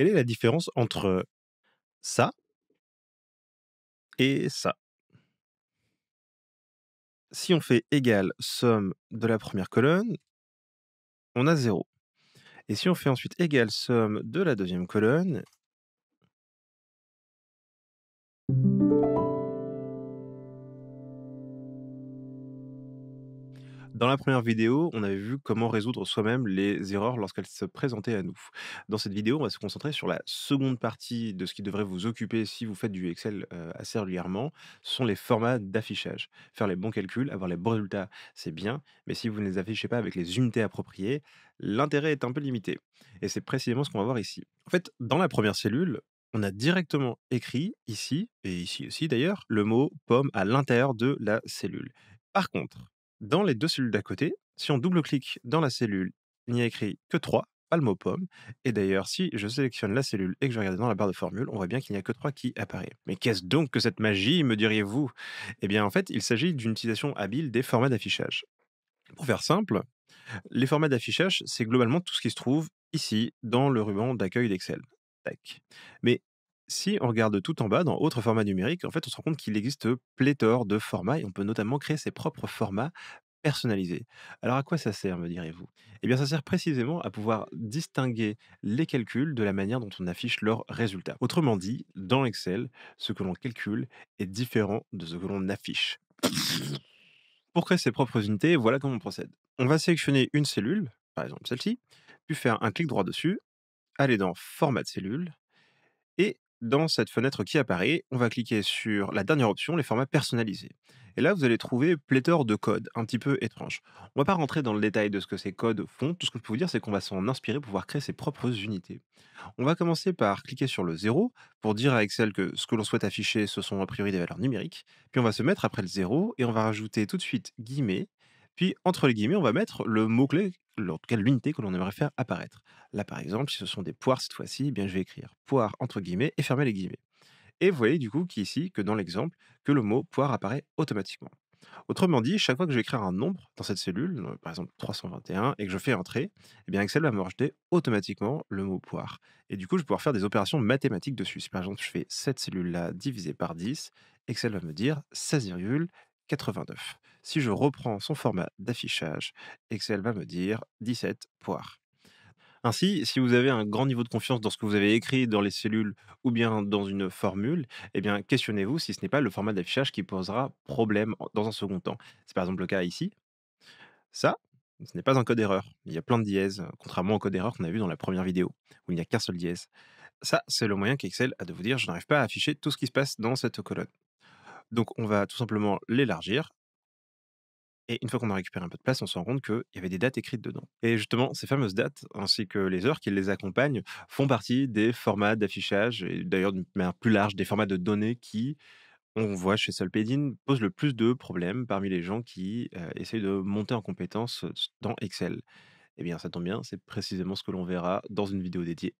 Quelle est la différence entre ça et ça Si on fait égale somme de la première colonne, on a 0. Et si on fait ensuite égale somme de la deuxième colonne, Dans la première vidéo, on avait vu comment résoudre soi-même les erreurs lorsqu'elles se présentaient à nous. Dans cette vidéo, on va se concentrer sur la seconde partie de ce qui devrait vous occuper si vous faites du Excel euh, assez régulièrement, ce sont les formats d'affichage. Faire les bons calculs, avoir les bons résultats, c'est bien, mais si vous ne les affichez pas avec les unités appropriées, l'intérêt est un peu limité. Et c'est précisément ce qu'on va voir ici. En fait, dans la première cellule, on a directement écrit ici, et ici aussi d'ailleurs, le mot pomme à l'intérieur de la cellule. Par contre, dans les deux cellules d'à côté, si on double-clique dans la cellule, il n'y a écrit que 3, pas le mot pomme. Et d'ailleurs, si je sélectionne la cellule et que je regarde dans la barre de formule, on voit bien qu'il n'y a que 3 qui apparaît. Mais qu'est-ce donc que cette magie, me diriez-vous Eh bien, en fait, il s'agit d'une utilisation habile des formats d'affichage. Pour faire simple, les formats d'affichage, c'est globalement tout ce qui se trouve ici dans le ruban d'accueil d'Excel. Tac. Mais si on regarde tout en bas dans autres formats numériques, en fait, on se rend compte qu'il existe pléthore de formats et on peut notamment créer ses propres formats personnalisés. Alors à quoi ça sert, me direz-vous Eh bien, ça sert précisément à pouvoir distinguer les calculs de la manière dont on affiche leurs résultats. Autrement dit, dans Excel, ce que l'on calcule est différent de ce que l'on affiche. Pour créer ses propres unités, voilà comment on procède. On va sélectionner une cellule, par exemple celle-ci, puis faire un clic droit dessus, aller dans Format de cellule, et dans cette fenêtre qui apparaît, on va cliquer sur la dernière option, les formats personnalisés. Et là, vous allez trouver pléthore de codes un petit peu étranges. On ne va pas rentrer dans le détail de ce que ces codes font. Tout ce que je peux vous dire, c'est qu'on va s'en inspirer pour pouvoir créer ses propres unités. On va commencer par cliquer sur le 0 pour dire à Excel que ce que l'on souhaite afficher, ce sont a priori des valeurs numériques. Puis on va se mettre après le 0 et on va rajouter tout de suite guillemets. Puis entre les guillemets, on va mettre le mot-clé l'unité que l'on aimerait faire apparaître. Là, par exemple, si ce sont des poires cette fois-ci, eh bien je vais écrire poire entre guillemets et fermer les guillemets. Et vous voyez du coup qu'ici, que dans l'exemple, que le mot poire apparaît automatiquement. Autrement dit, chaque fois que je vais écrire un nombre dans cette cellule, par exemple 321, et que je fais entrer, eh bien Excel va me rajouter automatiquement le mot poire. Et du coup, je vais pouvoir faire des opérations mathématiques dessus. Si par exemple je fais cette cellule-là divisée par 10, Excel va me dire 16, 89. Si je reprends son format d'affichage, Excel va me dire 17 poires. Ainsi, si vous avez un grand niveau de confiance dans ce que vous avez écrit dans les cellules ou bien dans une formule, eh bien questionnez-vous si ce n'est pas le format d'affichage qui posera problème dans un second temps. C'est par exemple le cas ici. Ça, ce n'est pas un code erreur. Il y a plein de dièses, contrairement au code erreur qu'on a vu dans la première vidéo, où il n'y a qu'un seul dièse. Ça, c'est le moyen qu'Excel a de vous dire je n'arrive pas à afficher tout ce qui se passe dans cette colonne. Donc on va tout simplement l'élargir. Et une fois qu'on a récupéré un peu de place, on se rend compte qu'il y avait des dates écrites dedans. Et justement, ces fameuses dates, ainsi que les heures qui les accompagnent, font partie des formats d'affichage, et d'ailleurs d'une manière plus large, des formats de données qui, on voit chez Solpedin, posent le plus de problèmes parmi les gens qui euh, essayent de monter en compétences euh, dans Excel. Eh bien, ça tombe bien, c'est précisément ce que l'on verra dans une vidéo dédiée